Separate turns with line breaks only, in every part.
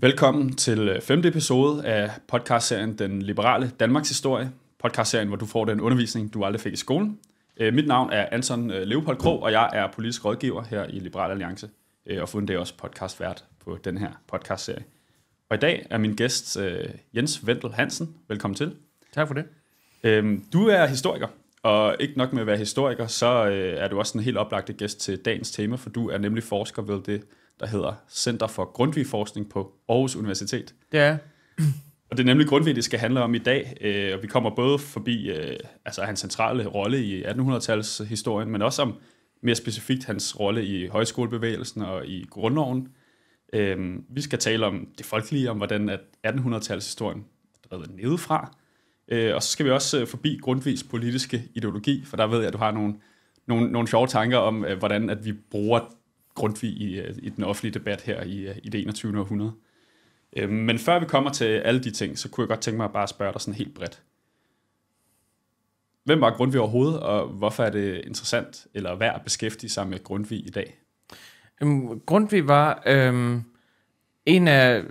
Velkommen til øh, femte episode af podcastserien Den Liberale Danmarks Historie. Podcastserien, hvor du får den undervisning, du aldrig fik i skolen. Øh, mit navn er Anton øh, Leopold Kro, og jeg er politisk rådgiver her i Liberal Alliance, og fundet også podcastvært på den her podcastserie. Og i dag er min gæst Jens Wendel Hansen. Velkommen til. Tak for det. Øhm, du er historiker, og ikke nok med at være historiker, så er du også en helt oplagt gæst til dagens tema, for du er nemlig forsker ved det der hedder Center for Grundtvig-forskning på Aarhus Universitet. Ja. Og det er nemlig Grundtvig, det skal handle om i dag, øh, og vi kommer både forbi øh, altså hans centrale rolle i 1800 historien, men også om mere specifikt hans rolle i højskolebevægelsen og i grundloven. Øh, vi skal tale om det folkelige, om hvordan 1800 historien er drevet nedefra, og så skal vi også forbi Grundtvigs politiske ideologi, for der ved jeg, at du har nogle, nogle, nogle sjove tanker om, hvordan at vi bruger Grundtvig i, øh, i den offentlige debat her i, øh, i det 21. århundrede. Øhm, men før vi kommer til alle de ting, så kunne jeg godt tænke mig at bare spørge dig sådan helt bredt. Hvem var Grundtvig overhovedet, og hvorfor er det interessant eller værd at
beskæftige sig med Grundtvig i dag? Øhm, Grundtvig var øhm, en af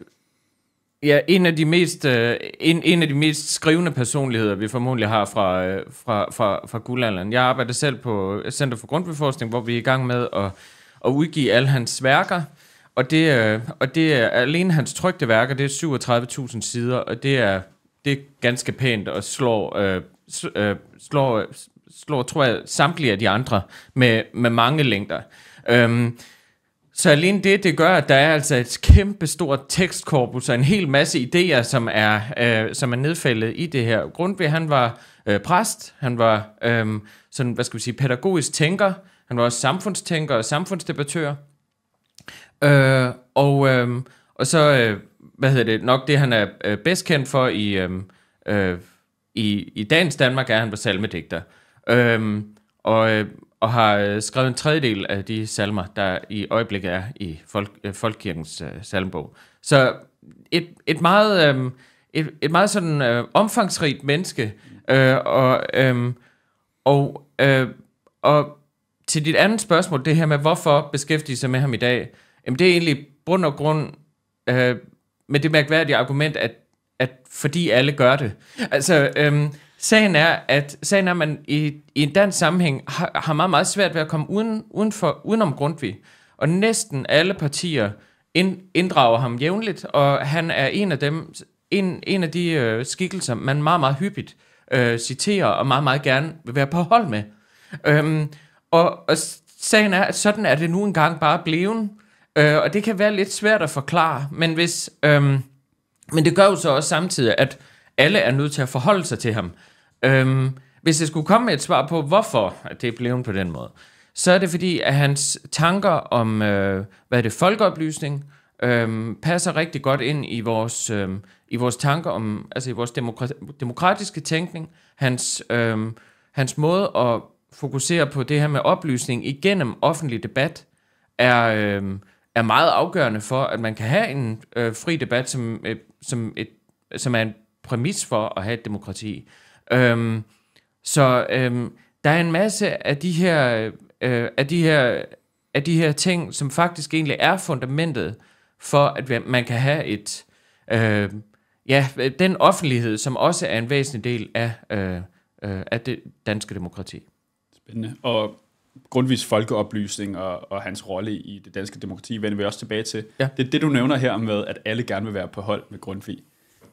ja, en af de mest øh, en, en af de mest skrivende personligheder vi formodentlig har fra fra fra fra guldalderen. Jeg arbejder selv på Center for Grundtvigforskning, hvor vi er i gang med at og udgive alle hans værker. Og det, øh, og det er alene hans trygte værker, det er 37.000 sider, og det er, det er ganske pænt og slår, øh, øh, slår, slår, tror jeg, samtlige af de andre med, med mange længder. Øhm, så alene det, det gør, at der er altså et kæmpe stort tekstkorpus og en hel masse idéer, som er, øh, som er nedfældet i det her. Grundtvig, han var øh, præst, han var øh, sådan, hvad skal vi sige, pædagogisk tænker, han var også samfundstænker og samfundsdebattør. Øh, og, øh, og så, øh, hvad hedder det, nok det, han er øh, bedst kendt for i, øh, øh, i, i dagens Danmark, er, at han var salmedigter. Øh, og, øh, og har øh, skrevet en tredjedel af de salmer, der i øjeblikket er i folk, øh, Folkekirkens øh, salmbog. Så et, et meget... Øh, et, et meget sådan øh, omfangsrigt menneske, øh, og, øh, og, øh, og til dit andet spørgsmål, det her med, hvorfor beskæftige sig med ham i dag, jamen det er egentlig bund og grund øh, med det mærkværdige argument, at, at fordi alle gør det. Altså, øh, sagen er, at sagen er, at man i, i en dansk sammenhæng har, har meget, meget svært ved at komme uden, uden for, udenom Grundtvig. Og næsten alle partier ind, inddrager ham jævnligt, og han er en af dem, en, en af de øh, skikkelser, man meget, meget hyppigt øh, citerer, og meget, meget gerne vil være på hold med. Øh, og, og sagen er, at sådan er det nu engang bare blevet. Øh, og det kan være lidt svært at forklare, men hvis... Øhm, men det gør jo så også samtidig, at alle er nødt til at forholde sig til ham. Øhm, hvis jeg skulle komme med et svar på, hvorfor det er blevet på den måde, så er det fordi, at hans tanker om, øh, hvad er det, folkeoplysning, øh, passer rigtig godt ind i vores, øh, i vores tanker om, altså i vores demokra- demokratiske tænkning, hans, øh, hans måde at fokuserer på det her med oplysning igennem offentlig debat, er, øh, er meget afgørende for, at man kan have en øh, fri debat, som, et, øh, som, et, som er en præmis for at have et demokrati. Øh, så øh, der er en masse af de her, øh, af de her af de her ting, som faktisk egentlig er fundamentet for, at man kan have et, øh, ja, den offentlighed, som også er en væsentlig del af, øh, øh, af det danske demokrati.
Spændende. Og grundvis folkeoplysning og, og hans rolle i det danske demokrati vender vi også tilbage til. Ja. Det er det, du nævner her med, at alle gerne vil være på hold med Grundtvig.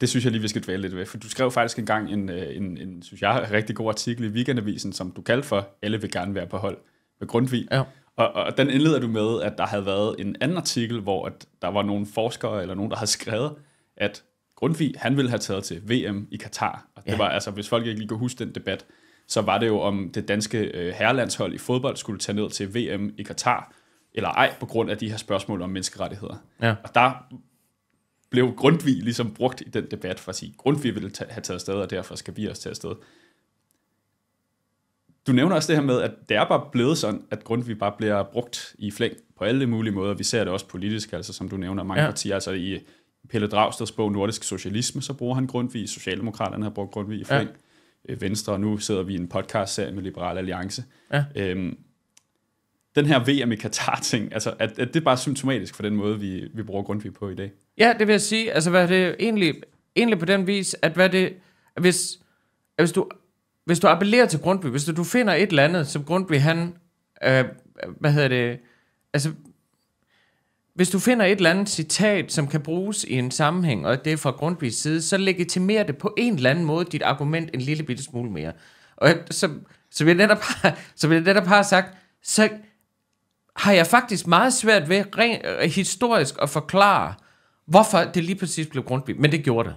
Det synes jeg lige, vi skal dvæle lidt ved, for du skrev faktisk engang en, øh, en, en synes jeg, rigtig god artikel i Weekendavisen, som du kaldte for, alle vil gerne være på hold med Grundtvig. Ja. Og, og den indleder du med, at der havde været en anden artikel, hvor at der var nogle forskere eller nogen, der havde skrevet, at Grundtvig, han ville have taget til VM i Katar. Og det ja. var altså, hvis folk ikke lige kunne huske den debat, så var det jo, om det danske øh, herrelandshold i fodbold skulle tage ned til VM i Katar, eller ej, på grund af de her spørgsmål om menneskerettigheder. Ja. Og der blev Grundtvig ligesom brugt i den debat for at sige, Grundtvig ville ta- have taget afsted, og derfor skal vi også tage afsted. Du nævner også det her med, at det er bare blevet sådan, at Grundtvig bare bliver brugt i flæng på alle mulige måder. Vi ser det også politisk, altså som du nævner, mange ja. partier, altså i Pelle Dragsteds bog Nordisk Socialisme, så bruger han Grundtvig, Socialdemokraterne har brugt Grundtvig i flæng. Ja. Øh, Venstre, og nu sidder vi i en podcast-serie med Liberal Alliance. Ja. Øhm, den her VM i Katar-ting, altså, at, er det er bare symptomatisk for den måde, vi, vi bruger Grundtvig på i dag?
Ja, det vil jeg sige. Altså, hvad er det egentlig, egentlig på den vis, at hvad det, hvis, hvis, du, hvis du appellerer til Grundtvig, hvis du, du finder et eller andet, som Grundtvig han, øh, hvad hedder det, altså hvis du finder et eller andet citat, som kan bruges i en sammenhæng, og det er fra Grundtvigs side, så legitimerer det på en eller anden måde dit argument en lille bitte smule mere. Og så, så vil jeg, netop så vil jeg netop have sagt, så har jeg faktisk meget svært ved rent, øh, historisk at forklare, hvorfor det lige præcis blev Grundtvig, men det gjorde det.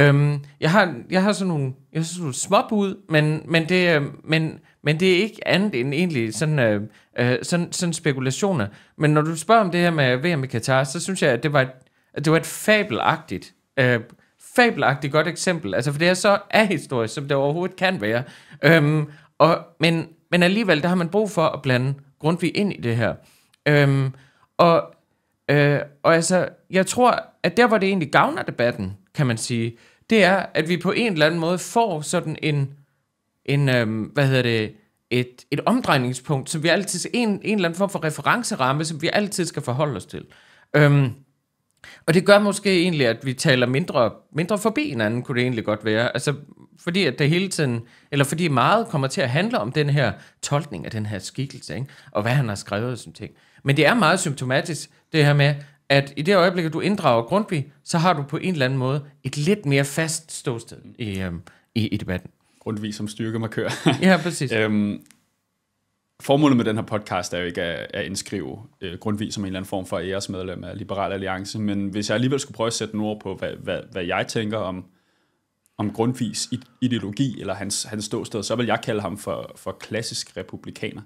Øhm, jeg, har, jeg har sådan nogle, jeg har sådan nogle småbud, men, men, det, øh, men, men det er ikke andet end egentlig sådan, øh, øh, sådan, sådan spekulationer. Men når du spørger om det her med VM i Katar, så synes jeg, at det var et, at det var et fabelagtigt, øh, fabelagtigt godt eksempel. Altså, for det er så ahistorisk, som det overhovedet kan være. Øhm, og, men, men alligevel, der har man brug for at blande Grundtvig ind i det her. Øhm, og, øh, og altså, jeg tror, at der, hvor det egentlig gavner debatten, kan man sige, det er, at vi på en eller anden måde får sådan en en øhm, hvad hedder det, et, et omdrejningspunkt, som vi altid, en, en eller anden form for referenceramme, som vi altid skal forholde os til. Øhm, og det gør måske egentlig, at vi taler mindre, mindre forbi hinanden, kunne det egentlig godt være. Altså, fordi at det hele tiden, eller fordi meget kommer til at handle om den her tolkning af den her skikkelse, ikke? og hvad han har skrevet og sådan ting. Men det er meget symptomatisk, det her med, at i det øjeblik, at du inddrager Grundtvig, så har du på en eller anden måde et lidt mere fast ståsted i, øhm, i, i debatten. Grundtvig som styrkemarkør. ja, præcis. øhm, formålet med den her podcast
er jo ikke at, at indskrive øh, grundvis som en eller anden form for æresmedlem af Liberal Alliance, men hvis jeg alligevel skulle prøve at sætte en ord på, hvad, hvad, hvad jeg tænker om, om grundvis ideologi eller hans, hans ståsted, så vil jeg kalde ham for, for klassisk republikaner.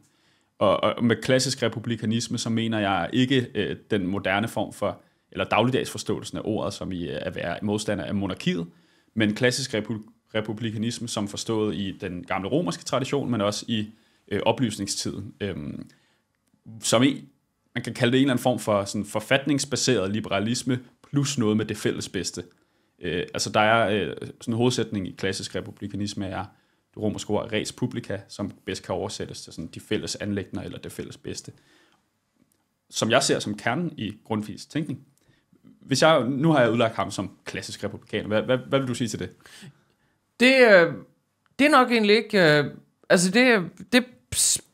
Og, og med klassisk republikanisme, så mener jeg ikke øh, den moderne form for, eller dagligdags forståelsen af ordet, som i at være modstander af monarkiet, men klassisk republik republikanisme som forstået i den gamle romerske tradition, men også i øh, oplysningstiden. Øh, som i, man kan kalde det en eller anden form for sådan forfatningsbaseret liberalisme, plus noget med det fælles bedste. Øh, altså der er øh, sådan en hovedsætning i klassisk republikanisme er, det romerske ord res publica, som bedst kan oversættes til sådan de fælles anlægner eller det fælles bedste. Som jeg ser som kernen i grundfis tænkning. Hvis jeg,
nu har jeg udlagt ham som klassisk republikaner. Hvad, hvad, hvad vil du sige til det? det, øh, det er nok egentlig ikke... Øh, altså, det, det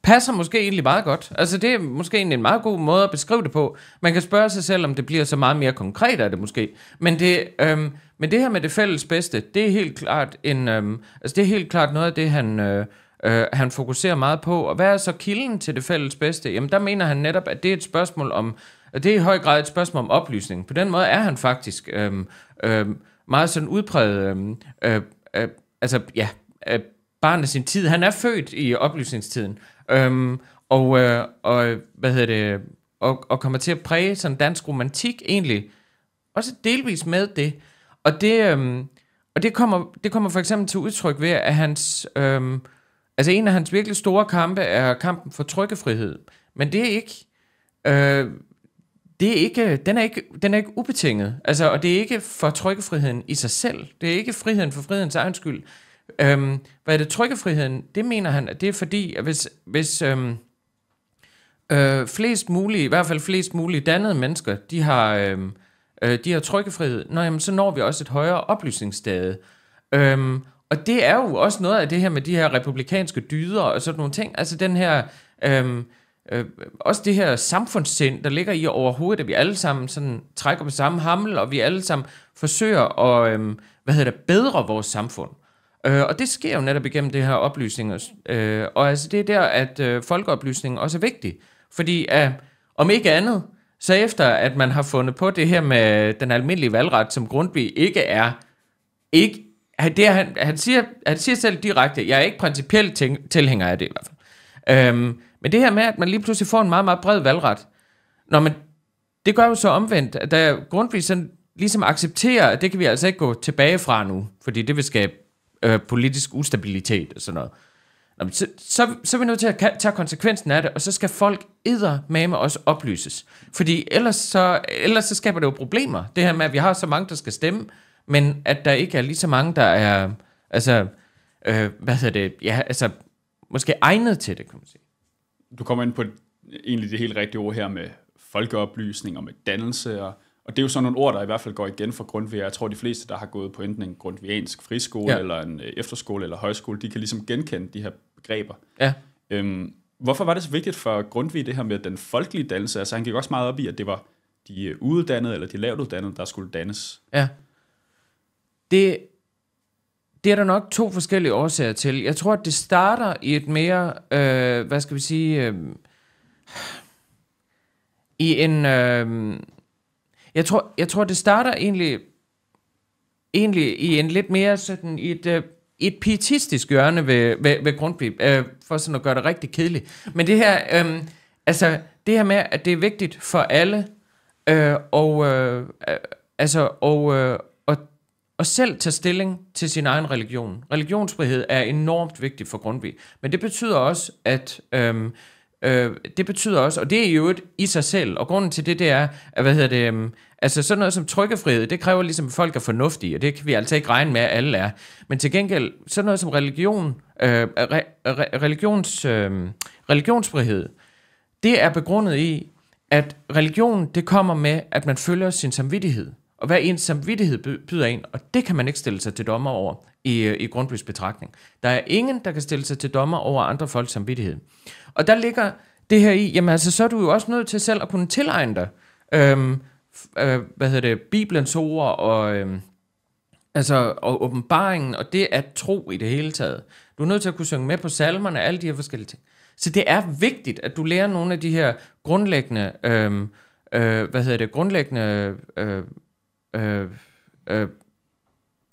passer måske egentlig meget godt. Altså, det er måske egentlig en meget god måde at beskrive det på. Man kan spørge sig selv, om det bliver så meget mere konkret af det måske. Men det, øhm, men det her med det fælles bedste, det er helt klart, en, øhm, altså, det er helt klart noget af det, han... Øh, Uh, han fokuserer meget på. Og hvad er så kilden til det fælles bedste? Jamen der mener han netop, at det er et spørgsmål om, at det er i høj grad et spørgsmål om oplysning. På den måde er han faktisk øh, øh, meget sådan udpræget øhm, øh, øh, øh, altså, ja, øh, barn af sin tid. Han er født i oplysningstiden, øhm, og, øh, og, hvad hedder det, og, og kommer til at præge sådan dansk romantik egentlig, også delvis med det. Og det, øhm, og det, kommer, det kommer for eksempel til udtryk ved, at hans, øhm, altså en af hans virkelig store kampe er kampen for trykkefrihed. Men det er ikke, øh, det er ikke, den, er ikke, den er ikke ubetinget. Altså, og det er ikke for trykkefriheden i sig selv. Det er ikke friheden for frihedens egen skyld. Øhm, hvad er det trykkefriheden? Det mener han, at det er fordi, at hvis, hvis øhm, øh, flest mulige, i hvert fald flest mulige dannede mennesker, de har, øhm, øh, de har trykkefrihed, nå, jamen, så når vi også et højere oplysningsstade. Øhm, og det er jo også noget af det her med de her republikanske dyder og sådan nogle ting. Altså den her... Øhm, øh, også det her samfundssind, der ligger i overhovedet, at vi alle sammen sådan trækker på samme hammel, og vi alle sammen forsøger at øh, hvad hedder det, bedre vores samfund. Øh, og det sker jo netop igennem det her oplysning. Øh, og altså det er der, at øh, folkeoplysningen også er vigtig. Fordi øh, om ikke andet, så efter at man har fundet på det her med den almindelige valgret, som Grundtvig ikke er, ikke, det er, han, han, siger, han siger selv direkte, jeg er ikke principielt tilhænger af det i hvert fald. Øhm, men det her med, at man lige pludselig får en meget, meget bred valgret, når man, det gør jo så omvendt, at der grundvis sådan ligesom accepterer, at det kan vi altså ikke gå tilbage fra nu, fordi det vil skabe øh, politisk ustabilitet og sådan noget. Nå, så, så, så er vi nødt til at tage konsekvensen af det, og så skal folk med også oplyses. Fordi ellers så, ellers så skaber det jo problemer, det her med, at vi har så mange, der skal stemme, men at der ikke er lige så mange, der er, altså, øh, hvad hedder det, ja, altså, måske egnet til det, kan man sige. Du kommer ind på et,
egentlig det helt rigtige ord her med folkeoplysning og med dannelse, og, og det er jo sådan nogle ord, der i hvert fald går igen fra Grundtvig. Jeg tror, de fleste, der har gået på enten en grundviansk friskole, ja. eller en øh, efterskole, eller højskole, de kan ligesom genkende de her begreber. Ja. Øhm, hvorfor var det så vigtigt for Grundtvig det her med den folkelige dannelse? Altså han gik også meget op i, at det var de øh, uddannede eller de lavt uddannede, der skulle
dannes. Ja. Det det er der nok to forskellige årsager til. Jeg tror, at det starter i et mere, øh, hvad skal vi sige, øh, i en, øh, jeg tror, jeg tror, det starter egentlig, egentlig i en lidt mere sådan, i et, øh, et pietistisk hjørne ved, ved, ved Grundtvig, øh, for sådan at gøre det rigtig kedeligt. Men det her, øh, altså, det her med, at det er vigtigt for alle, øh, og, øh, øh altså, og, øh, og selv tage stilling til sin egen religion. Religionsfrihed er enormt vigtigt for Grundtvig, men det betyder også, at øhm, øh, det betyder også, og det er jo et i sig selv, og grunden til det, det er, at hvad hedder det, øhm, altså sådan noget som trykkefrihed, det kræver ligesom, at folk er fornuftige, og det kan vi altså ikke regne med, at alle er. Men til gengæld, sådan noget som religion, øh, re, re, religions, øh, religionsfrihed, det er begrundet i, at religion, det kommer med, at man følger sin samvittighed og hvad ens samvittighed byder en, og det kan man ikke stille sig til dommer over i, øh, i Grundtvigs betragtning. Der er ingen, der kan stille sig til dommer over andre folks samvittighed. Og der ligger det her i, jamen altså, så er du jo også nødt til selv at kunne tilegne dig, øhm, øh, hvad hedder det, Bibelens ord og, øhm, altså, og åbenbaringen, og det at tro i det hele taget. Du er nødt til at kunne synge med på salmerne, alle de her forskellige ting. Så det er vigtigt, at du lærer nogle af de her grundlæggende, øhm, øh, hvad hedder det, grundlæggende øh, Øh, øh,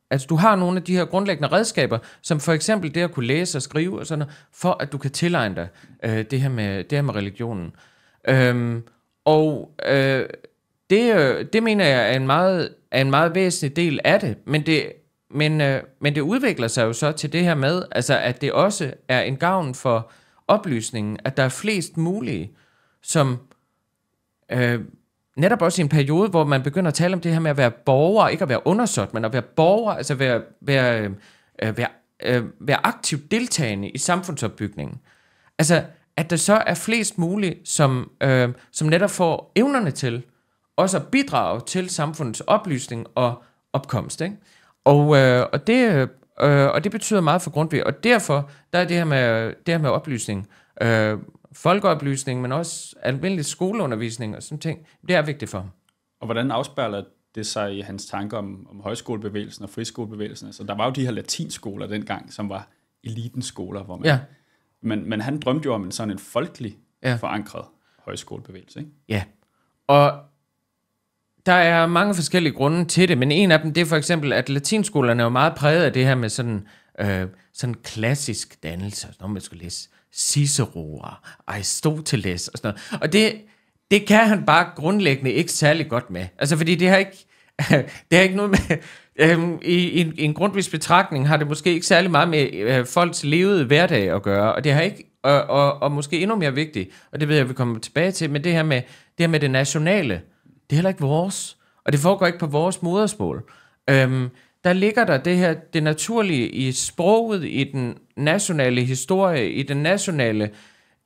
altså, du har nogle af de her grundlæggende redskaber, som for eksempel det at kunne læse og skrive og sådan noget, for at du kan tilegne dig øh, det, her med, det her med religionen. Øh, og øh, det, øh, det mener jeg er en, meget, er en meget væsentlig del af det, men det, men, øh, men det udvikler sig jo så til det her med, altså at det også er en gavn for oplysningen, at der er flest mulige, som øh, netop også i en periode, hvor man begynder at tale om det her med at være borger, ikke at være undersåt, men at være borger, altså være, være, øh, være, øh, være aktivt deltagende i samfundsopbygningen. Altså, at der så er flest muligt, som, øh, som netop får evnerne til også at bidrage til samfundets oplysning og opkomst. Ikke? Og, øh, og, det, øh, og det betyder meget for Grundtvig, og derfor der er det her med, det her med oplysning øh, folkeoplysning, men også almindelig skoleundervisning og sådan ting. Det er vigtigt for ham. Og hvordan afspejler det sig
i hans tanker om, om højskolebevægelsen og friskolebevægelsen? Altså, der var jo de her latinskoler dengang, som var elitens skoler, hvor man... Ja. Men, men han drømte jo om en sådan en folkelig ja. forankret højskolebevægelse, ikke?
Ja, og der er mange forskellige grunde til det, men en af dem, det er for eksempel, at latinskolerne er jo meget præget af det her med sådan, øh, sådan klassisk dannelse, når man skal læse Cicero og Aristoteles og sådan noget. Og det, det kan han bare grundlæggende ikke særlig godt med. Altså, fordi det har ikke, det har ikke noget med... Øhm, i, i, en, i en grundvis betragtning har det måske ikke særlig meget med øh, folks levede hverdag at gøre, og det har ikke og, og, og måske endnu mere vigtigt, og det ved jeg, vi kommer tilbage til, men det her med det, her med det nationale, det er heller ikke vores, og det foregår ikke på vores modersmål. Øhm, der ligger der det her, det naturlige i sproget, i den nationale historie, i den nationale,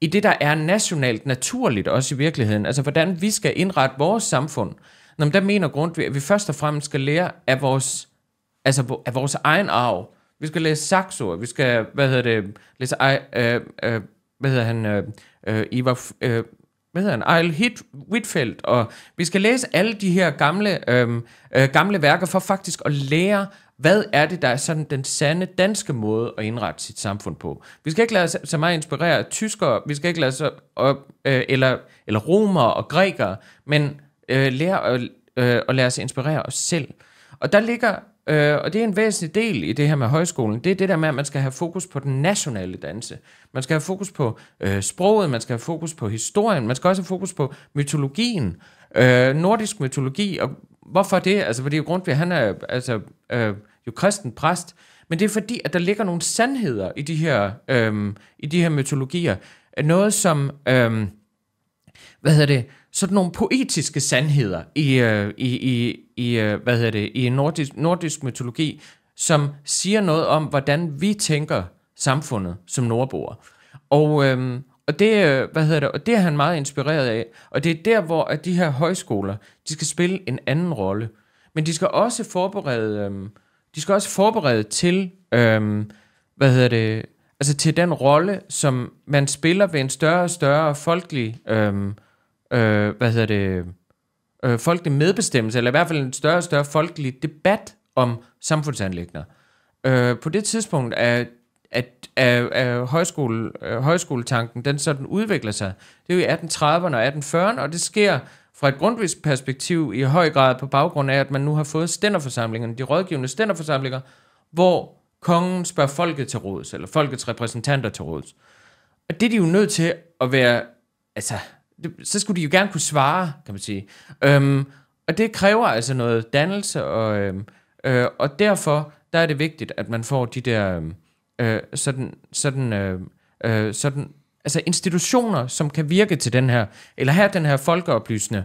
i det, der er nationalt naturligt også i virkeligheden. Altså, hvordan vi skal indrette vores samfund. Nå, men der mener Grundtvig, at vi først og fremmest skal lære af vores, altså, af vores egen arv. Vi skal læse Saxo, vi skal, hvad hedder det, læse, øh, øh, øh hvad hedder han, øh, øh, Ivar, øh, hvad hedder han, Eil Hit, Whitfeldt, og vi skal læse alle de her gamle, øhm, øh, gamle værker for faktisk at lære, hvad er det, der er sådan den sande danske måde at indrette sit samfund på. Vi skal ikke lade os så meget inspirere af tyskere, vi skal ikke lade os, øh, eller, eller romere og grækere, men øh, lære at, øh, at lade os inspirere os selv. Og der ligger Øh, og det er en væsentlig del i det her med højskolen. Det er det der med, at man skal have fokus på den nationale danse. Man skal have fokus på øh, sproget, man skal have fokus på historien, man skal også have fokus på mytologien, øh, nordisk mytologi. Og hvorfor det? Altså, fordi Grundtvig, han er altså, øh, jo kristen præst, men det er fordi, at der ligger nogle sandheder i de her, øh, i de her mytologier. Noget som... Øh, hvad hedder det, sådan nogle poetiske sandheder i, øh, i, i, i øh, hvad hedder det, i nordisk, nordisk mytologi, som siger noget om, hvordan vi tænker samfundet som nordboer. Og, øhm, og det, øh, hvad hedder det, og det er han meget inspireret af. Og det er der, hvor at de her højskoler, de skal spille en anden rolle. Men de skal også forberede, øhm, de skal også forberede til, øhm, hvad hedder det, altså til den rolle, som man spiller ved en større og større folkelig Øhm, øh, hvad hedder det, øh, folkelig medbestemmelse, eller i hvert fald en større og større folkelig debat om samfundsanlægner. Øh, på det tidspunkt er at, at, at højskole, øh, højskoletanken, den sådan udvikler sig. Det er jo i 1830'erne og 1840'erne, og det sker fra et grundvist perspektiv i høj grad på baggrund af, at man nu har fået stænderforsamlingerne, de rådgivende stænderforsamlinger, hvor kongen spørger folket til råds, eller folkets repræsentanter til råds. Og det er de jo nødt til at være, altså, så skulle de jo gerne kunne svare, kan man sige. Øhm, og det kræver altså noget dannelse, og, øhm, øh, og derfor der er det vigtigt, at man får de der øhm, øh, sådan, sådan, øh, øh, sådan altså institutioner, som kan virke til den her, eller have den her folkeoplysende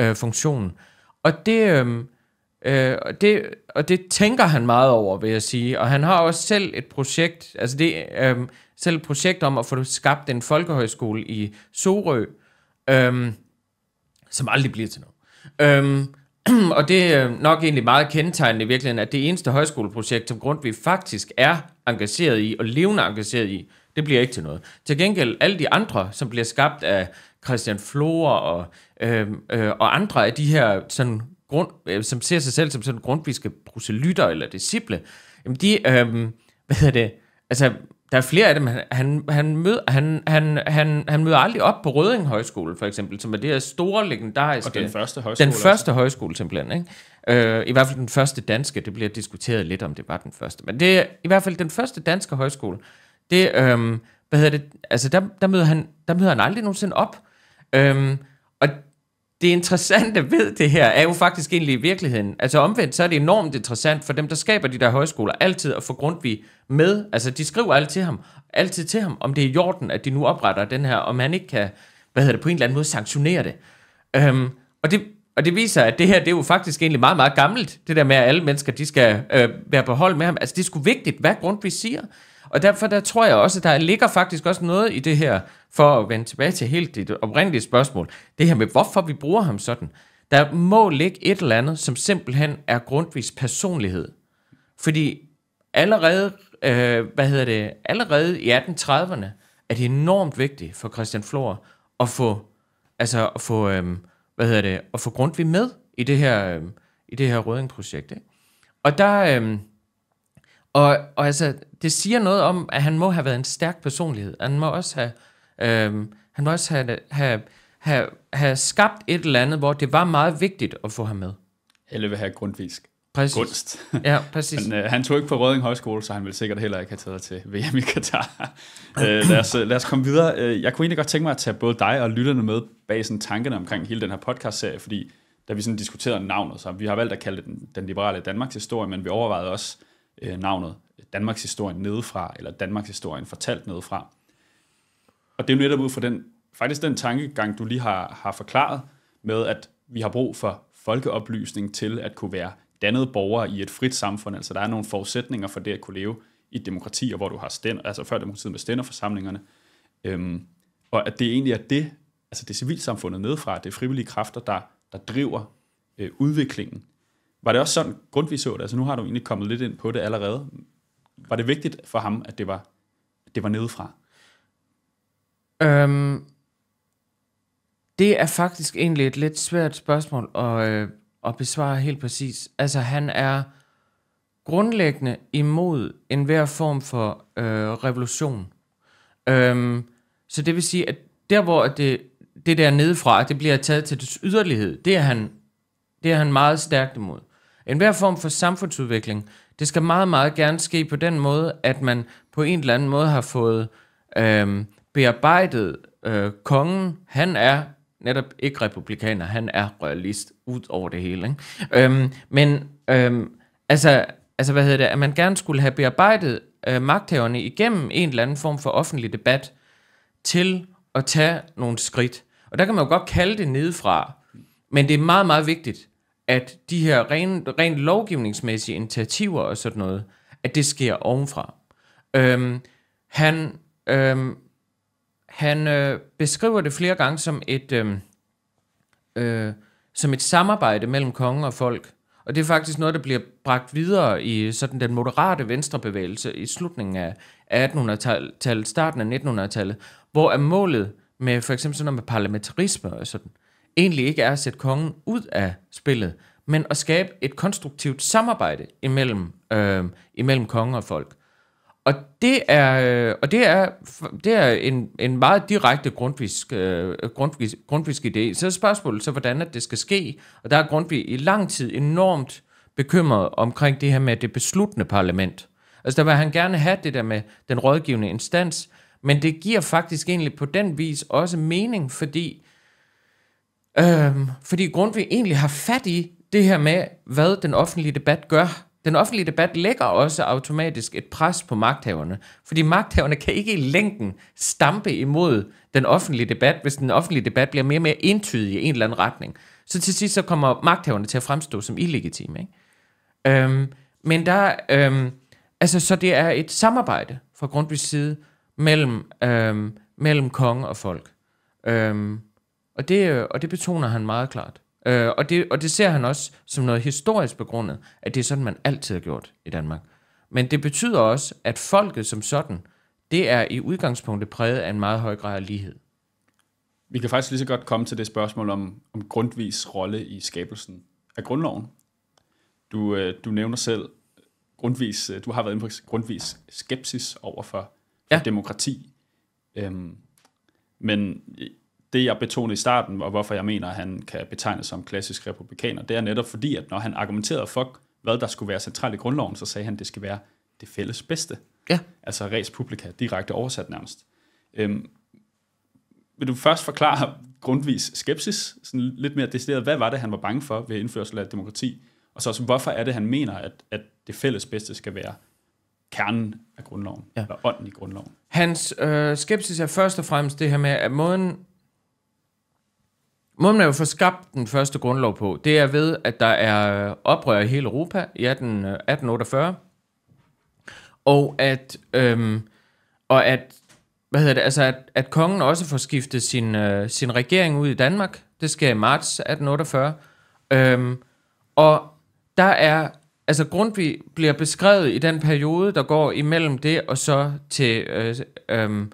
øh, funktion. Og det, øh, øh, og, det, og det tænker han meget over, vil jeg sige. Og han har også selv et projekt, altså det, øh, selv et projekt om at få skabt en folkehøjskole i Sorø, øhm, som aldrig bliver til noget. Øhm, og det er nok egentlig meget kendetegnende i virkeligheden, at det eneste højskoleprojekt, som Grundtvig faktisk er engageret i, og levende engageret i, det bliver ikke til noget. Til gengæld, alle de andre, som bliver skabt af Christian Flore og, øh, øh, og andre af de her, sådan grund, øh, som ser sig selv som sådan grundviske proselytter eller disciple, jamen de, øh, hvad hedder det, altså der er flere af dem. Han, han, han, mød, han, han, han, han møder aldrig op på Røding Højskole, for eksempel, som er det her store, legendariske... Og den første højskole. Den første også. højskole, simpelthen. Ikke? Øh, I hvert fald den første danske. Det bliver diskuteret lidt, om det var den første. Men det er i hvert fald den første danske højskole. Det, øh, hvad hedder det? Altså, der, der, møder han, der møder han aldrig nogensinde op. Øh, og det interessante ved det her er jo faktisk egentlig i virkeligheden, altså omvendt, så er det enormt interessant for dem, der skaber de der højskoler, altid at få Grundtvig med. Altså, de skriver altid til ham, altid til ham om det er i orden, at de nu opretter den her, om han ikke kan, hvad hedder det, på en eller anden måde sanktionere det. Øhm, og det. Og det viser, at det her, det er jo faktisk egentlig meget, meget gammelt, det der med, at alle mennesker, de skal øh, være på hold med ham. Altså, det er sgu vigtigt, hvad Grundtvig siger. Og derfor der tror jeg også, at der ligger faktisk også noget i det her for at vende tilbage til helt dit oprindelige spørgsmål, det her med, hvorfor vi bruger ham sådan. Der må ligge et eller andet, som simpelthen er grundvis personlighed. Fordi allerede, øh, hvad hedder det, allerede i 1830'erne er det enormt vigtigt for Christian Flor at få, altså at få, øh, hvad hedder det, at få Grundtvig med i det her, øh, i det her Røding-projekt. Ikke? Og der, øh, og, og altså, det siger noget om, at han må have været en stærk personlighed. Han må også have Øhm, han må også have, have, have, have skabt et eller andet, hvor det var meget vigtigt at få ham med. Eller vil have grundvisk.
Præcis. Kunst. Ja, præcis. Men, øh, han tog ikke på Røding Højskole, så han vil sikkert heller ikke have taget til VM i Katar. øh, lad, os, øh, lad os komme videre. Øh, jeg kunne egentlig godt tænke mig at tage både dig og lytterne med bag sådan tankerne omkring hele den her podcast-serie, fordi da vi sådan diskuterede navnet, så vi har valgt at kalde det den, den liberale Danmarks historie, men vi overvejede også øh, navnet Danmarks historie nedefra, eller Danmarks historien fortalt nedefra. Og det er jo netop ud fra den, faktisk den tankegang, du lige har, har forklaret, med at vi har brug for folkeoplysning til at kunne være dannede borgere i et frit samfund. Altså der er nogle forudsætninger for det at kunne leve i demokratier, hvor du har stænd, altså før demokratiet med stænderforsamlingerne. Øhm, og at det egentlig er det, altså det civilsamfundet nedefra, det er frivillige kræfter, der, der driver øh, udviklingen. Var det også sådan, Grundtvig så det, altså nu har du egentlig kommet lidt ind på det allerede, var det vigtigt for ham, at det var,
at det var nedefra? Øhm, det er faktisk egentlig et lidt svært spørgsmål at, øh, at besvare helt præcis. Altså, han er grundlæggende imod enhver form for øh, revolution. Øhm, så det vil sige, at der hvor det, det der nedefra, det bliver taget til dets yderlighed, det er han, det er han meget stærkt imod. En hver form for samfundsudvikling, det skal meget, meget gerne ske på den måde, at man på en eller anden måde har fået øhm, bearbejdet øh, kongen. Han er netop ikke republikaner, han er royalist ud over det hele. Ikke? Øhm, men øhm, altså, altså, hvad hedder det, at man gerne skulle have bearbejdet øh, magthaverne igennem en eller anden form for offentlig debat til at tage nogle skridt. Og der kan man jo godt kalde det nedefra, men det er meget, meget vigtigt, at de her rent ren lovgivningsmæssige initiativer og sådan noget, at det sker ovenfra. Øhm, han, øhm, han øh, beskriver det flere gange som et, øh, øh, som et samarbejde mellem konge og folk. Og det er faktisk noget, der bliver bragt videre i sådan den moderate venstrebevægelse i slutningen af 1800-tallet, starten af 1900-tallet, hvor er målet med for eksempel sådan noget med parlamentarisme og sådan, egentlig ikke er at sætte kongen ud af spillet, men at skabe et konstruktivt samarbejde imellem, øh, imellem konge og folk. Og det er, øh, og det er, det er en, en meget direkte grundvisk, øh, grundvisk, grundvisk idé. Så er spørgsmålet så, hvordan at det skal ske. Og der er Grundtvig i lang tid enormt bekymret omkring det her med det besluttende parlament. Altså der vil han gerne have det der med den rådgivende instans, men det giver faktisk egentlig på den vis også mening, fordi, øh, fordi Grundtvig egentlig har fat i det her med, hvad den offentlige debat gør den offentlige debat lægger også automatisk et pres på magthaverne, fordi magthaverne kan ikke i længden stampe imod den offentlige debat, hvis den offentlige debat bliver mere og mere entydig i en eller anden retning. Så til sidst så kommer magthaverne til at fremstå som illegitime. Ikke? Øhm, men der, øhm, altså, så det er et samarbejde fra Grundtvigs side mellem, øhm, mellem konge og folk. Øhm, og, det, og det betoner han meget klart. Øh, og, det, og det ser han også som noget historisk begrundet, at det er sådan, man altid har gjort i Danmark. Men det betyder også, at folket som sådan, det er i udgangspunktet præget af en meget høj grad af lighed. Vi kan faktisk lige så godt
komme til det spørgsmål om, om Grundtvigs rolle i skabelsen af grundloven. Du, øh, du nævner selv grundvis, øh, du har været inde på skepsis over for, for ja. demokrati. Øhm, men øh, det, jeg betonede i starten, og hvorfor jeg mener, at han kan betegnes som klassisk republikaner, det er netop fordi, at når han argumenterede for, hvad der skulle være centralt i grundloven, så sagde han, at det skal være det fælles bedste. Ja. Altså res publica, direkte oversat nærmest. Øhm, vil du først forklare grundvis skepsis, sådan lidt mere decideret, hvad var det, han var bange for ved indførsel af demokrati, og så også, hvorfor er det, han mener, at, at det fælles bedste skal være kernen af grundloven, ja. eller ånden i grundloven?
Hans øh, skepsis er først og fremmest det her med, at måden Måden man jo få skabt den første grundlov på, det er ved, at der er øh, oprør i hele Europa i 18, 1848, øh, og at, øhm, og at hvad hedder det, altså at, at kongen også får skiftet sin, øh, sin regering ud i Danmark. Det sker i marts 1848. Øhm, og der er, altså Grundtvig bliver beskrevet i den periode, der går imellem det og så til øh, øh,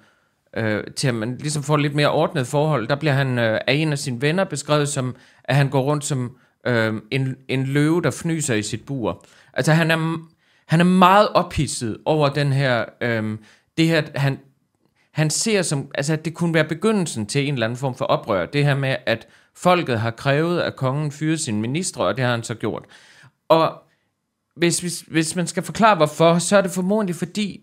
øh, til at man ligesom får lidt mere ordnet forhold. Der bliver han øh, af en af sine venner beskrevet som, at han går rundt som øh, en, en løve, der fnyser i sit bur. Altså han er, han er meget ophidset over den her, øh, det her, han, han ser som, altså at det kunne være begyndelsen til en eller anden form for oprør. Det her med, at folket har krævet, at kongen fyrede sin ministre, og det har han så gjort. Og hvis, hvis, hvis man skal forklare hvorfor, så er det formodentlig fordi,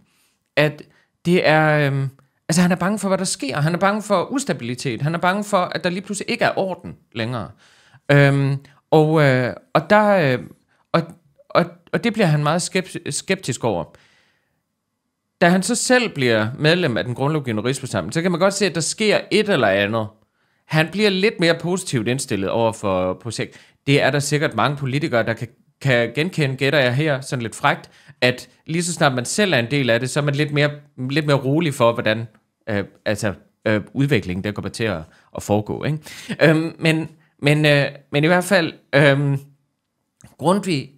at det er... øhm, Altså han er bange for, hvad der sker. Han er bange for ustabilitet. Han er bange for, at der lige pludselig ikke er orden længere. Øhm, og, øh, og, der, øh, og, og, og det bliver han meget skeptisk over. Da han så selv bliver medlem af den grundlæggende rigsforsamling, så kan man godt se, at der sker et eller andet. Han bliver lidt mere positivt indstillet over for projekt. Det er der sikkert mange politikere, der kan kan genkende, gætter jeg her, sådan lidt frægt, at lige så snart man selv er en del af det, så er man lidt mere, lidt mere rolig for, hvordan øh, altså, øh, udviklingen der kommer til at, at foregå. Ikke? Øhm, men, men, øh, men i hvert fald, øh, Grundtvig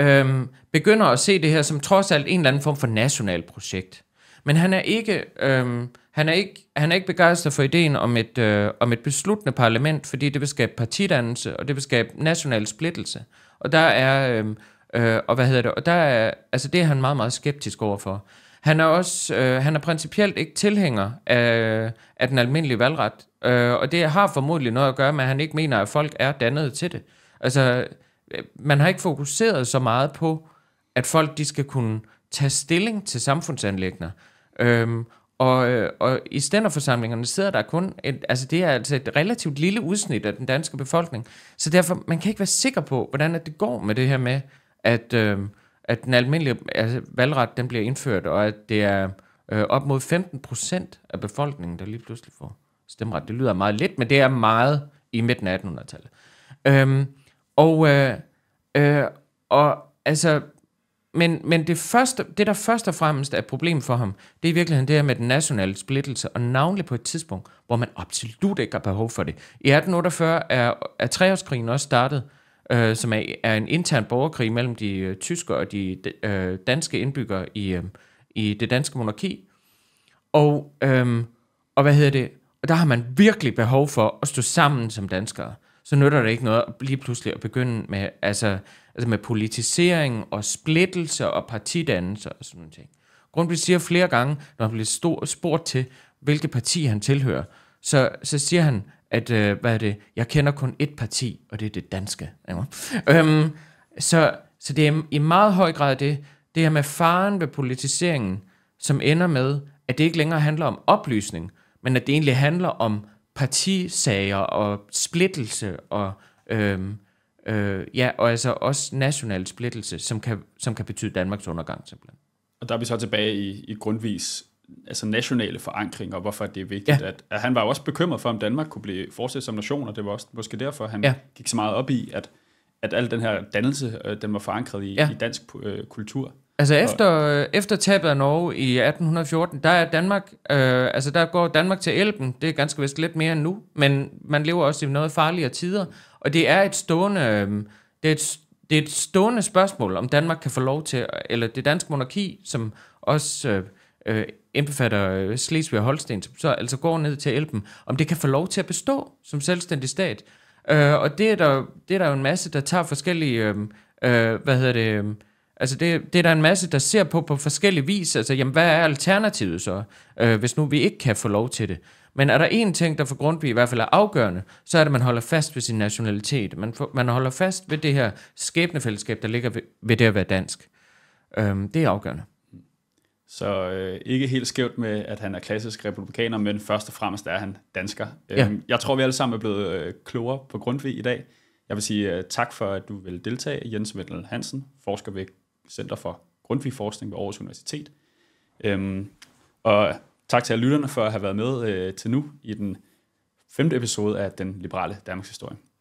øh, begynder at se det her som trods alt en eller anden form for national projekt. Men han er ikke, øh, han er ikke, han er ikke begejstret for ideen om et, øh, om et besluttende parlament, fordi det vil skabe partidannelse, og det vil skabe national splittelse. Og der er... Øh, Øh, og hvad hedder det? Og der er, altså det er han meget, meget skeptisk overfor. Han er også, øh, han er principielt ikke tilhænger af, af den almindelige valgret, øh, og det har formodentlig noget at gøre med, at han ikke mener, at folk er dannet til det. Altså, øh, man har ikke fokuseret så meget på, at folk de skal kunne tage stilling til samfundsanlægner. Øhm, og, øh, og i stænderforsamlingerne sidder der kun, et, altså det er altså et relativt lille udsnit af den danske befolkning, så derfor, man kan ikke være sikker på, hvordan det går med det her med, at, øh, at den almindelige altså, valgret, den bliver indført, og at det er øh, op mod 15 procent af befolkningen, der lige pludselig får stemmeret. Det lyder meget lidt, men det er meget i midten af 1800-tallet. Øhm, og, øh, øh, og altså, men, men det, første, det, der først og fremmest er et problem for ham, det er i virkeligheden det her med den nationale splittelse, og navnlig på et tidspunkt, hvor man absolut ikke har behov for det. I 1848 er, er treårskrigen også startet, øh, som er, er en intern borgerkrig mellem de øh, tyske og de øh, danske indbyggere i, øh, i det danske monarki. Og, øh, og hvad hedder det? Og der har man virkelig behov for at stå sammen som danskere så nytter det ikke noget lige pludselig at begynde med, altså, altså med politisering og splittelse og partidannelse og sådan noget Grundtvig siger flere gange, når han bliver stor, spurgt til, hvilket parti han tilhører, så, så siger han, at øh, hvad er det, jeg kender kun et parti, og det er det danske. Øhm, så, så det er i meget høj grad det, det her med faren ved politiseringen, som ender med, at det ikke længere handler om oplysning, men at det egentlig handler om partisager og splittelse og øhm, øh, ja, og altså også national splittelse, som kan, som kan betyde Danmarks undergang simpelthen.
Og der er vi så tilbage i, i grundvis altså nationale forankring, og hvorfor det er vigtigt. Ja. At, at han var også bekymret for, om Danmark kunne blive fortsat som nation, og det var også måske derfor, han ja. gik så meget op i, at, at al den her dannelse, øh, den var forankret i, ja. i dansk øh, kultur. Altså efter,
øh, efter tabet af Norge i 1814, der er Danmark, øh, altså der går Danmark til elben, det er ganske vist lidt mere end nu, men man lever også i noget farligere tider, og det er et stående, øh, det er et, det er et stående spørgsmål, om Danmark kan få lov til, eller det danske monarki, som også øh, øh, indbefatter øh, Slesvig og Holsten, som så altså går ned til elben, om det kan få lov til at bestå som selvstændig stat. Øh, og det er, der, det er der jo en masse, der tager forskellige, øh, øh, hvad hedder det, øh, Altså det, det er der en masse, der ser på på forskellige vis. Altså jamen, hvad er alternativet så, øh, hvis nu vi ikke kan få lov til det? Men er der en ting, der for Grundtvig i hvert fald er afgørende, så er det, at man holder fast ved sin nationalitet. Man, for, man holder fast ved det her skæbnefællesskab, der ligger ved, ved det at være dansk. Øh, det er afgørende.
Så øh, ikke helt skævt med, at han er klassisk republikaner, men først og fremmest er han dansker. Ja. Øhm, jeg tror, vi alle sammen er blevet øh, klogere på Grundtvig i dag. Jeg vil sige uh, tak for, at du vil deltage, Jens Mettel Hansen, forsker ved Center for Grundtvig-forskning ved Aarhus Universitet. Øhm, og tak til alle lytterne for at have været med øh, til nu i den femte episode af Den Liberale Danmarks Historie.